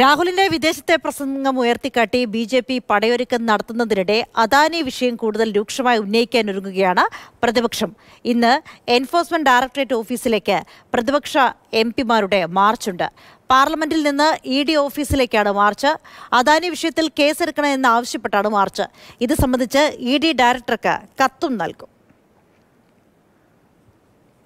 രാഹുലിന്റെ വിദേശത്തെ പ്രസംഗം ഉയർത്തിക്കാട്ടി ബി ജെ പി പടയൊരുക്കം നടത്തുന്നതിനിടെ അദാനി വിഷയം കൂടുതൽ രൂക്ഷമായി ഉന്നയിക്കാൻ ഒരുങ്ങുകയാണ് പ്രതിപക്ഷം ഇന്ന് എൻഫോഴ്സ്മെന്റ് ഡയറക്ടറേറ്റ് ഓഫീസിലേക്ക് പ്രതിപക്ഷ എം പിമാരുടെ മാർച്ചുണ്ട് പാർലമെന്റിൽ നിന്ന് ഇ ഡി ഓഫീസിലേക്കാണ് മാർച്ച് അദാനി വിഷയത്തിൽ കേസെടുക്കണമെന്ന് ആവശ്യപ്പെട്ടാണ് മാർച്ച് ഇത് സംബന്ധിച്ച് ഇ ഡി ഡയറക്ടർക്ക് കത്തും നൽകും